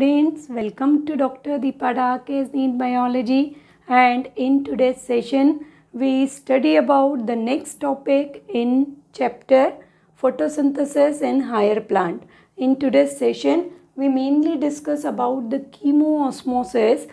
students welcome to dr deepa in biology and in today's session we study about the next topic in chapter photosynthesis in higher plant in today's session we mainly discuss about the chemoosmosis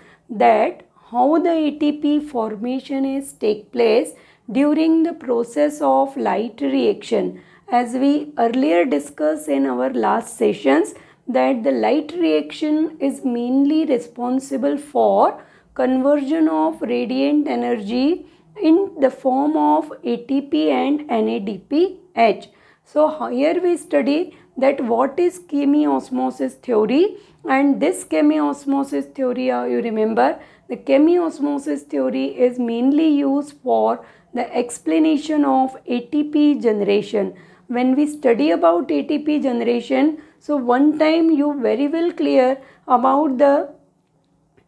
that how the atp formation is take place during the process of light reaction as we earlier discussed in our last sessions that the light reaction is mainly responsible for conversion of radiant energy in the form of ATP and NADPH. So here we study that what is chemiosmosis theory and this chemiosmosis theory uh, you remember the chemiosmosis theory is mainly used for the explanation of ATP generation. When we study about ATP generation so one time you very well clear about the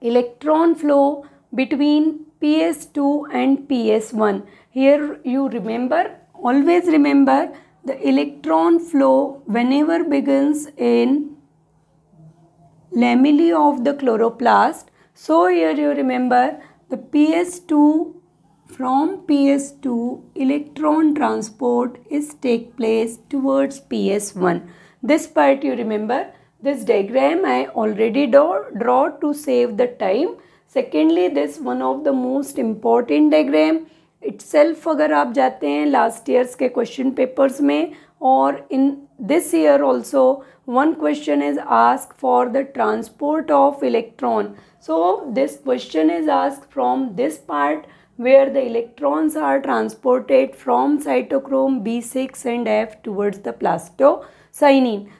electron flow between PS2 and PS1. Here you remember, always remember the electron flow whenever begins in lamellae of the chloroplast. So here you remember the PS2 from PS2 electron transport is take place towards PS1. This part you remember, this diagram I already draw, draw to save the time. Secondly, this one of the most important diagram itself अगर आप जाते हैं last year's के question or in this year also, one question is asked for the transport of electron so this question is asked from this part where the electrons are transported from cytochrome b6 and f towards the plasto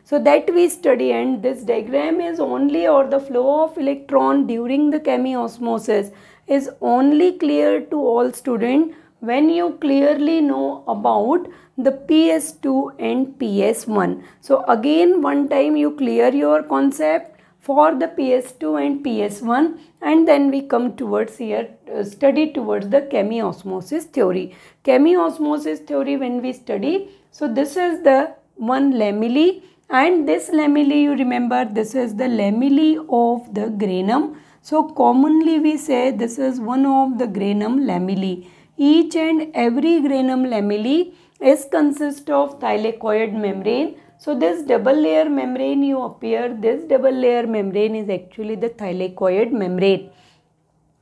so that we study and this diagram is only or the flow of electron during the chemiosmosis is only clear to all student when you clearly know about the PS2 and PS1. So again one time you clear your concept for the PS2 and PS1 and then we come towards here uh, study towards the chemiosmosis theory. Chemiosmosis theory when we study so this is the one lamellae and this lamellae you remember this is the lamellae of the granum. So commonly we say this is one of the granum lamellae. Each and every granum lamellae is consist of thylakoid membrane. So this double layer membrane you appear, this double layer membrane is actually the thylakoid membrane.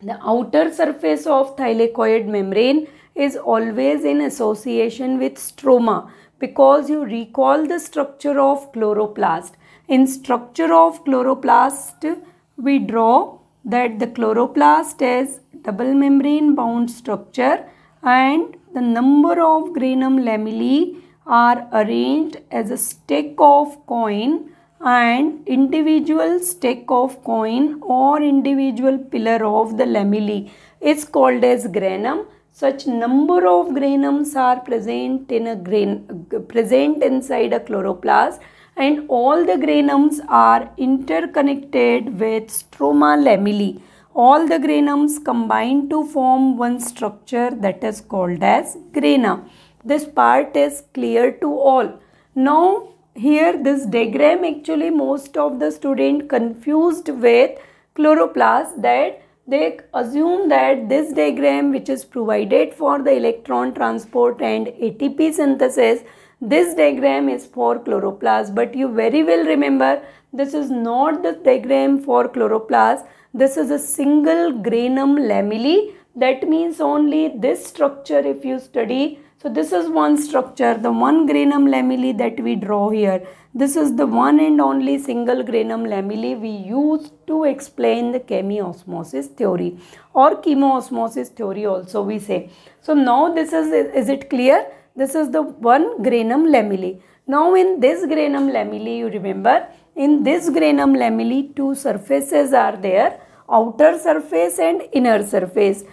The outer surface of thylakoid membrane is always in association with stroma because you recall the structure of chloroplast. In structure of chloroplast, we draw that the chloroplast is double membrane bound structure and the number of granum lamellae are arranged as a stick of coin and individual stick of coin or individual pillar of the lamellae is called as granum such number of granums are present in a grain present inside a chloroplast and all the granums are interconnected with stroma lamellae. All the granums combine to form one structure that is called as grana. This part is clear to all. Now here this diagram actually most of the student confused with chloroplast that they assume that this diagram which is provided for the electron transport and ATP synthesis, this diagram is for chloroplast. But you very well remember this is not the diagram for chloroplast. This is a single granum lamellae. That means only this structure if you study so this is one structure, the one granum lamellae that we draw here. This is the one and only single granum lamellae we use to explain the chemiosmosis theory or chemoosmosis theory also we say. So now this is, is it clear? This is the one granum lamellae. Now in this granum lamellae, you remember, in this granum lamellae, two surfaces are there, outer surface and inner surface.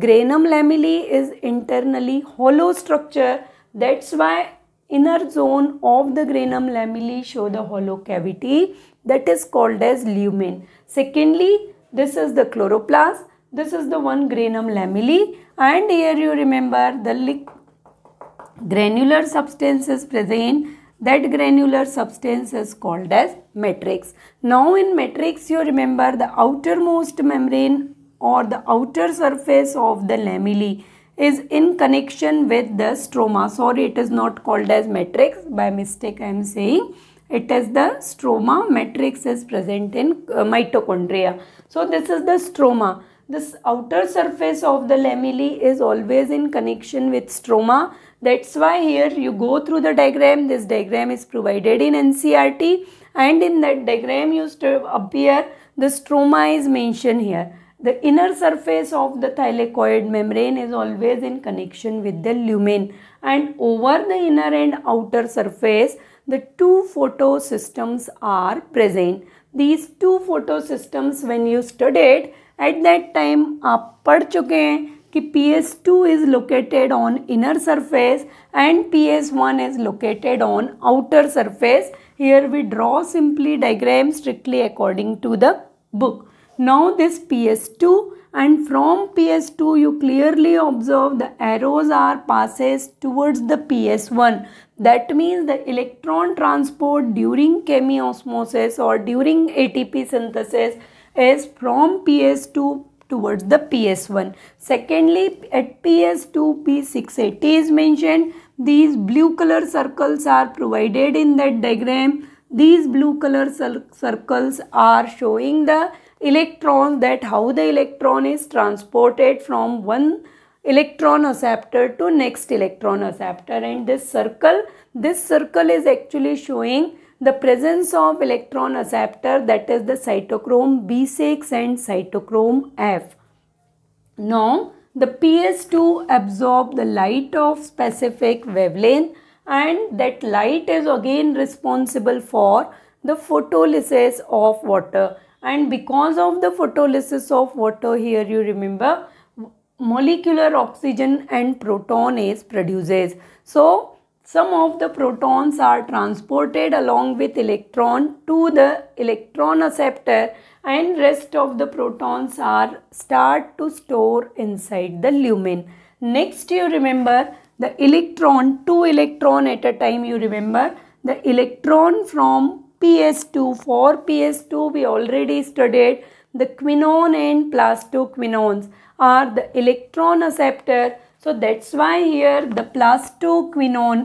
Granum lamellae is internally hollow structure. That's why inner zone of the granum lamellae show the hollow cavity that is called as lumen. Secondly, this is the chloroplast. This is the one granum lamellae and here you remember the granular substance is present that granular substance is called as matrix. Now in matrix you remember the outermost membrane or the outer surface of the lamellae is in connection with the stroma. Sorry, it is not called as matrix. By mistake, I am saying it is the stroma. Matrix is present in uh, mitochondria. So, this is the stroma. This outer surface of the lamellae is always in connection with stroma. That's why here you go through the diagram. This diagram is provided in NCRT and in that diagram you appear the stroma is mentioned here. The inner surface of the thylakoid membrane is always in connection with the lumen and over the inner and outer surface the two photosystems are present. These two photosystems when you studied at that time आप पढ़ चुके PS2 is located on inner surface and PS1 is located on outer surface. here we draw simply diagram strictly according to the book now this PS2 and from PS2 you clearly observe the arrows are passes towards the PS1. That means the electron transport during chemiosmosis or during ATP synthesis is from PS2 towards the PS1. Secondly, at PS2, P680 is mentioned. These blue color circles are provided in that diagram. These blue color circles are showing the electrons that how the electron is transported from one electron acceptor to next electron acceptor and this circle this circle is actually showing the presence of electron acceptor that is the cytochrome B6 and cytochrome F. Now the PS2 absorb the light of specific wavelength and that light is again responsible for the photolysis of water and because of the photolysis of water here you remember molecular oxygen and protonase produces. So some of the protons are transported along with electron to the electron acceptor and rest of the protons are start to store inside the lumen. Next you remember the electron, two electron at a time you remember the electron from 2PS2, for ps 2 we already studied the quinone and plus 2 quinones are the electron acceptor. So that's why here the plus 2 quinone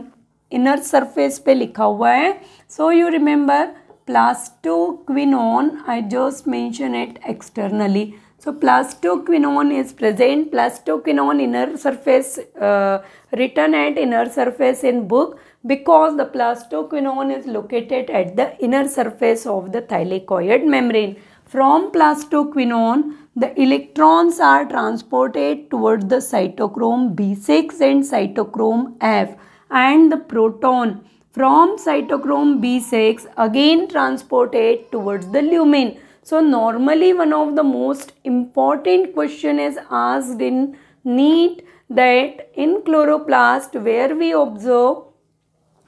inner surface pe likha hua hai. So you remember plus 2 quinone I just mention it externally. So plus 2 quinone is present plus 2 quinone inner surface uh, written at inner surface in book because the plastoquinone is located at the inner surface of the thylakoid membrane. From plastoquinone, the electrons are transported towards the cytochrome B6 and cytochrome F and the proton from cytochrome B6 again transported towards the lumen. So normally one of the most important question is asked in NEET that in chloroplast where we observe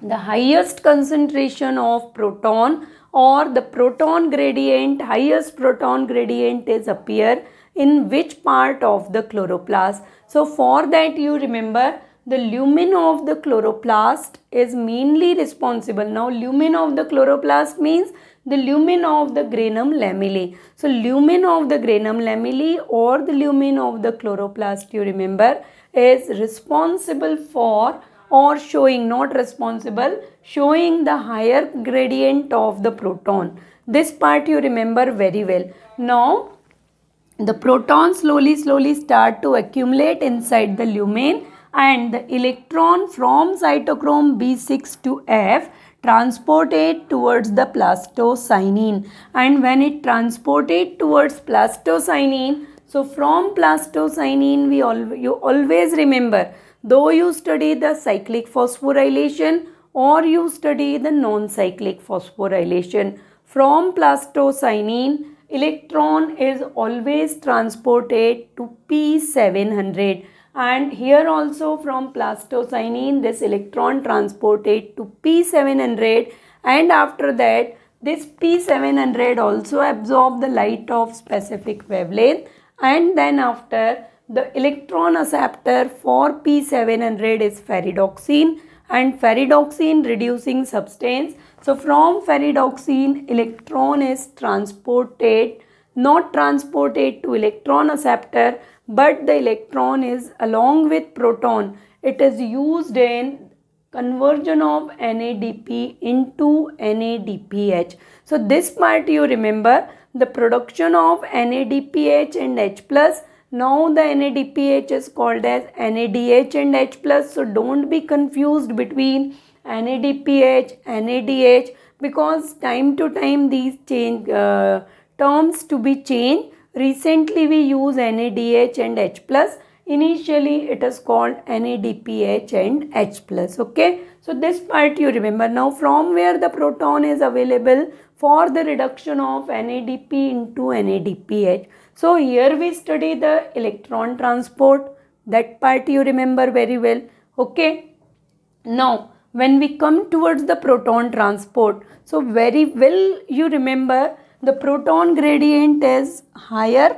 the highest concentration of proton or the proton gradient highest proton gradient is appear in which part of the chloroplast so for that you remember the lumen of the chloroplast is mainly responsible now lumen of the chloroplast means the lumen of the granum lamellae so lumen of the granum lamellae or the lumen of the chloroplast you remember is responsible for or showing not responsible showing the higher gradient of the proton this part you remember very well now the proton slowly slowly start to accumulate inside the lumen and the electron from cytochrome B6 to F transported towards the plastocyanin and when it transported towards plastocyanin so from plastocyanin we all you always remember Though you study the cyclic phosphorylation or you study the non-cyclic phosphorylation. From plastocyanin, electron is always transported to P700 and here also from plastocyanin this electron transported to P700 and after that this P700 also absorb the light of specific wavelength and then after the electron acceptor for P700 is ferredoxine and ferredoxine reducing substance. So from ferredoxine electron is transported not transported to electron acceptor but the electron is along with proton. It is used in conversion of NADP into NADPH. So this part you remember the production of NADPH and H plus now the NADPH is called as NADH and H+. plus. So don't be confused between NADPH, NADH because time to time these change uh, terms to be changed. Recently we use NADH and H+. plus. Initially it is called NADPH and H+. plus. Okay. So this part you remember. Now from where the proton is available for the reduction of NADP into NADPH. So here we study the electron transport. That part you remember very well. Okay. Now when we come towards the proton transport. So very well you remember the proton gradient is higher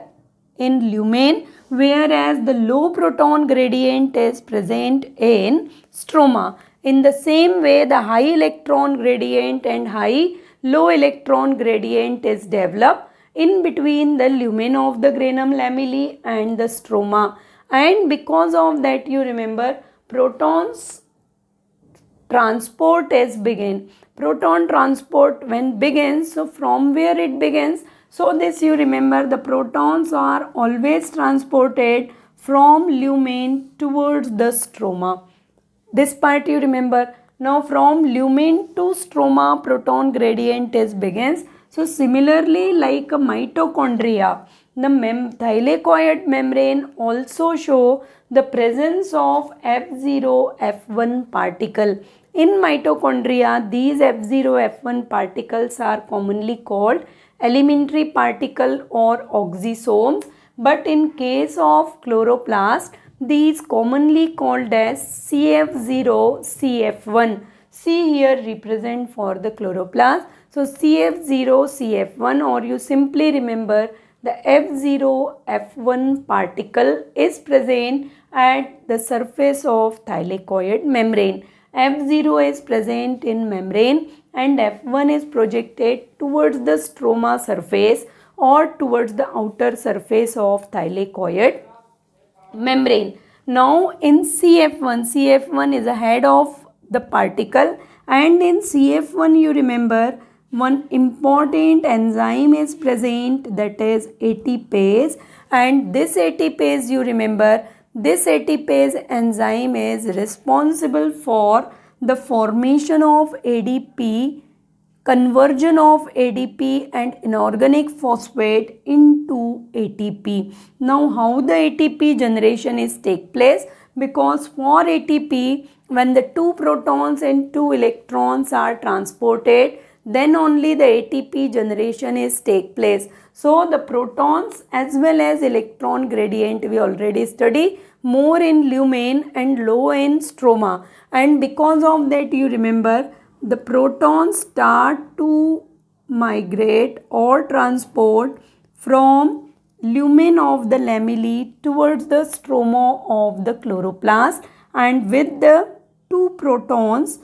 in lumen whereas the low proton gradient is present in stroma. In the same way the high electron gradient and high low electron gradient is developed in between the lumen of the granum lamellae and the stroma and because of that you remember protons transport is begin proton transport when begins so from where it begins so this you remember the protons are always transported from lumen towards the stroma this part you remember now from lumen to stroma proton gradient is begins so similarly like a mitochondria, the mem thylakoid membrane also show the presence of F0, F1 particle. In mitochondria, these F0, F1 particles are commonly called elementary particle or oxysomes. But in case of chloroplast, these commonly called as CF0, CF1. C here represent for the chloroplast. So CF0, CF1 or you simply remember the F0, F1 particle is present at the surface of thylakoid membrane. F0 is present in membrane and F1 is projected towards the stroma surface or towards the outer surface of thylakoid membrane. Now in CF1, CF1 is ahead of the particle and in CF1 you remember one important enzyme is present that is ATPase and this ATPase you remember this ATPase enzyme is responsible for the formation of ADP, conversion of ADP and inorganic phosphate into ATP. Now how the ATP generation is take place because for ATP when the two protons and two electrons are transported then only the ATP generation is take place. So the protons as well as electron gradient we already study more in lumen and low in stroma and because of that you remember the protons start to migrate or transport from lumen of the lamellae towards the stroma of the chloroplast and with the two protons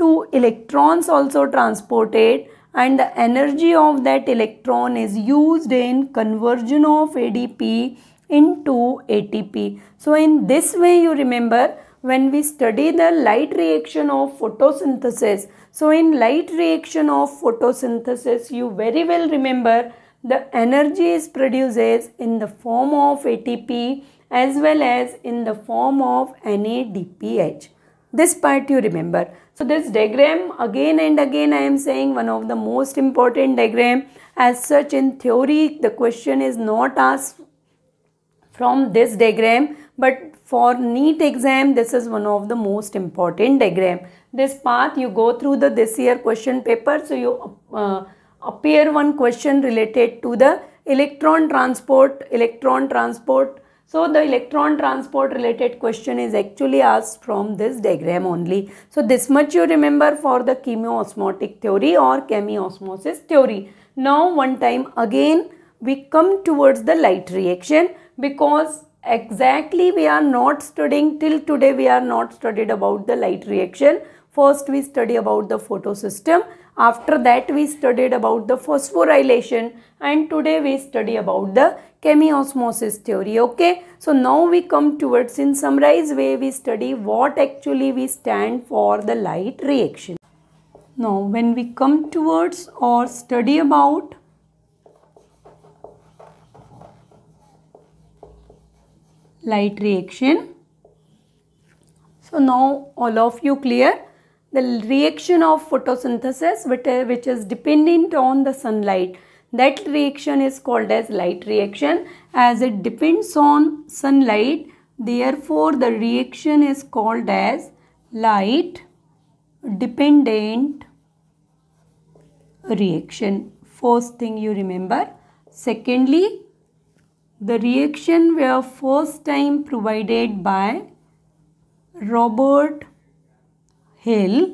two electrons also transported and the energy of that electron is used in conversion of ADP into ATP. So in this way you remember when we study the light reaction of photosynthesis. So in light reaction of photosynthesis you very well remember the energy is produced in the form of ATP as well as in the form of NADPH. This part you remember. So this diagram again and again I am saying one of the most important diagram as such in theory the question is not asked from this diagram but for NEET exam this is one of the most important diagram. This path you go through the this year question paper so you uh, appear one question related to the electron transport electron transport so the electron transport related question is actually asked from this diagram only. So this much you remember for the chemiosmotic theory or chemiosmosis theory. Now one time again we come towards the light reaction because exactly we are not studying till today we are not studied about the light reaction. First we study about the photosystem. After that we studied about the phosphorylation and today we study about the chemiosmosis theory okay so now we come towards in summarize way we study what actually we stand for the light reaction now when we come towards or study about light reaction so now all of you clear the reaction of photosynthesis which is dependent on the sunlight that reaction is called as light reaction as it depends on sunlight. Therefore, the reaction is called as light dependent reaction. First thing you remember. Secondly, the reaction were first time provided by Robert Hill.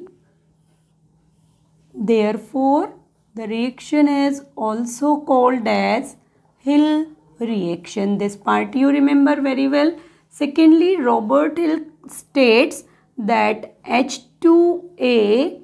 Therefore, the reaction is also called as Hill reaction. This part you remember very well. Secondly, Robert Hill states that H2A,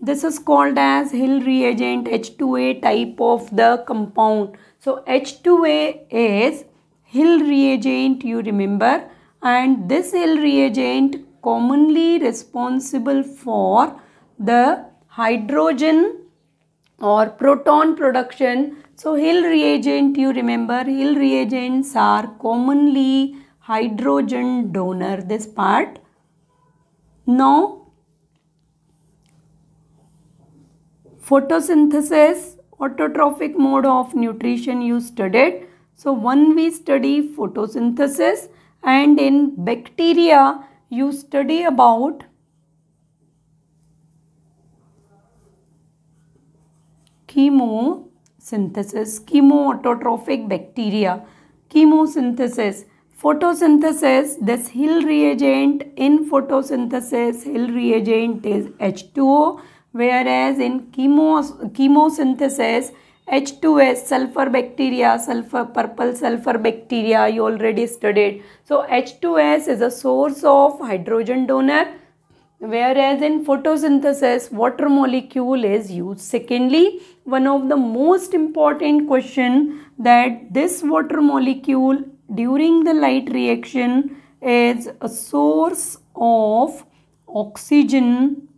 this is called as Hill reagent, H2A type of the compound. So, H2A is Hill reagent, you remember. And this Hill reagent commonly responsible for the hydrogen or proton production. So Hill reagent, you remember Hill reagents are commonly hydrogen donor, this part. Now, photosynthesis, autotrophic mode of nutrition you studied. So one we study photosynthesis and in bacteria you study about chemosynthesis, chemoautotrophic bacteria, chemosynthesis, photosynthesis, this Hill reagent in photosynthesis, Hill reagent is H2O, whereas in chemos chemosynthesis, H2S, sulfur bacteria, sulfur, purple sulfur bacteria, you already studied. So H2S is a source of hydrogen donor Whereas in photosynthesis, water molecule is used. Secondly, one of the most important question that this water molecule during the light reaction is a source of oxygen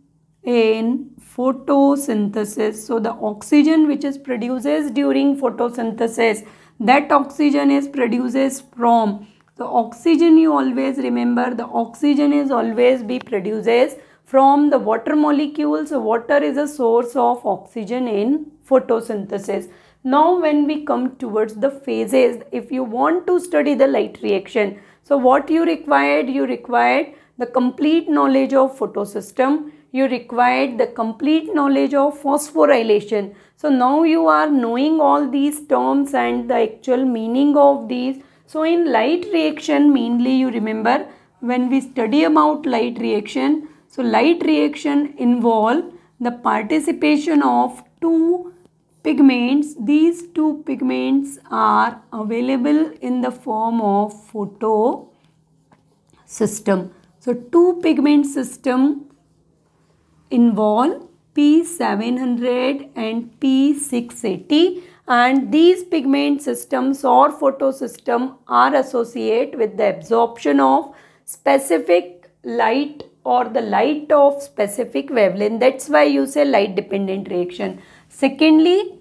in photosynthesis. So the oxygen which is produces during photosynthesis, that oxygen is produces from the oxygen you always remember the oxygen is always be produces from the water molecules water is a source of oxygen in photosynthesis now when we come towards the phases if you want to study the light reaction so what you required you required the complete knowledge of photosystem you required the complete knowledge of phosphorylation so now you are knowing all these terms and the actual meaning of these so in light reaction mainly you remember when we study about light reaction. So light reaction involve the participation of two pigments. These two pigments are available in the form of photo system. So two pigment system involve P700 and P680 and these pigment systems or photosystem are associated with the absorption of specific light or the light of specific wavelength that's why you say light dependent reaction secondly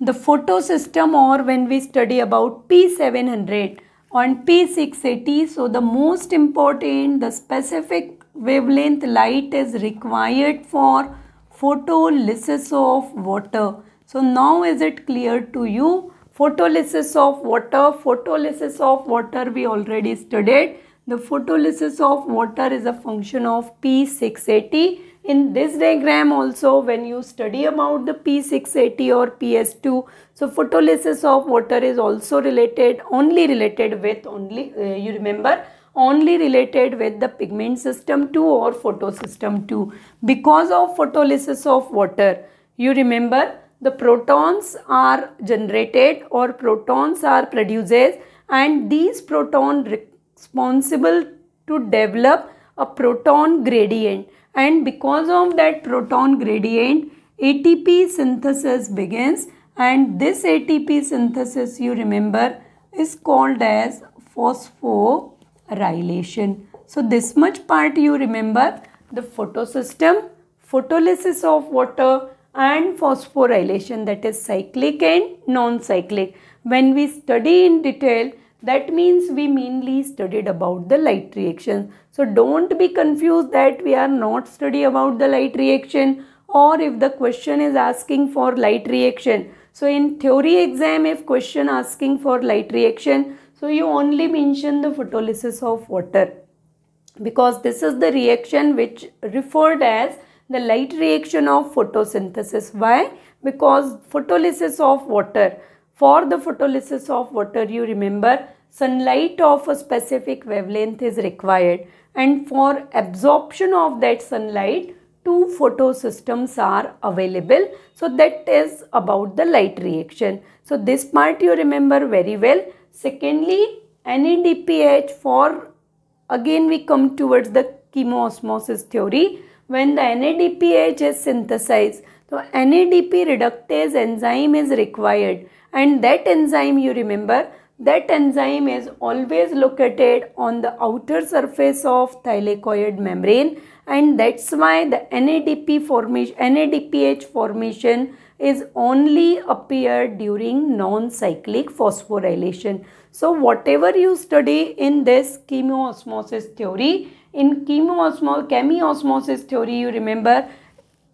the photosystem or when we study about p700 on p680 so the most important the specific wavelength light is required for photolysis of water so now is it clear to you? Photolysis of water, photolysis of water we already studied. The photolysis of water is a function of P680. In this diagram also when you study about the P680 or PS2, so photolysis of water is also related, only related with only, uh, you remember, only related with the pigment system 2 or photosystem 2. Because of photolysis of water, you remember the protons are generated or protons are produced and these proton responsible to develop a proton gradient and because of that proton gradient ATP synthesis begins and this ATP synthesis you remember is called as phosphorylation. So this much part you remember the photosystem, photolysis of water, and phosphorylation that is cyclic and non-cyclic. When we study in detail, that means we mainly studied about the light reaction. So don't be confused that we are not study about the light reaction or if the question is asking for light reaction. So in theory exam, if question asking for light reaction, so you only mention the photolysis of water because this is the reaction which referred as the light reaction of photosynthesis. Why? Because photolysis of water. For the photolysis of water, you remember sunlight of a specific wavelength is required and for absorption of that sunlight, two photosystems are available. So that is about the light reaction. So this part you remember very well. Secondly, NADPH for again we come towards the chemoosmosis theory when the NADPH is synthesized, so NADP reductase enzyme is required and that enzyme you remember that enzyme is always located on the outer surface of thylakoid membrane and that's why the NADP formation, NADPH formation is only appeared during non-cyclic phosphorylation. So whatever you study in this chemoosmosis theory, in chemiosmo chemiosmosis theory, you remember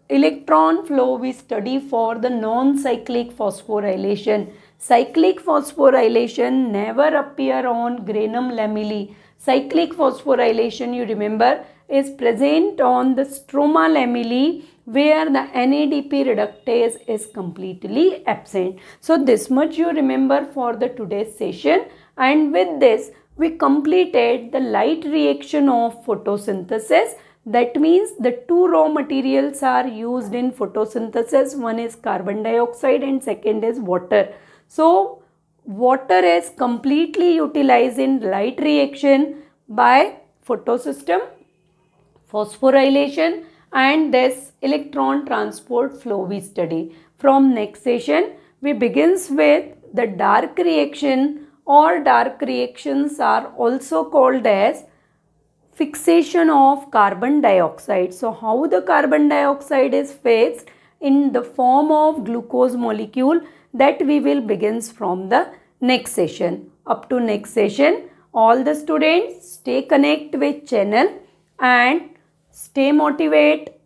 electron flow we study for the non-cyclic phosphorylation. Cyclic phosphorylation never appear on granum lamellae. Cyclic phosphorylation, you remember, is present on the stroma lamellae where the NADP reductase is completely absent. So this much you remember for the today's session and with this we completed the light reaction of photosynthesis. That means the two raw materials are used in photosynthesis. One is carbon dioxide and second is water. So, water is completely utilized in light reaction by photosystem, phosphorylation and this electron transport flow we study. From next session, we begins with the dark reaction all dark reactions are also called as fixation of carbon dioxide. So how the carbon dioxide is fixed in the form of glucose molecule that we will begins from the next session. Up to next session, all the students stay connect with channel and stay motivate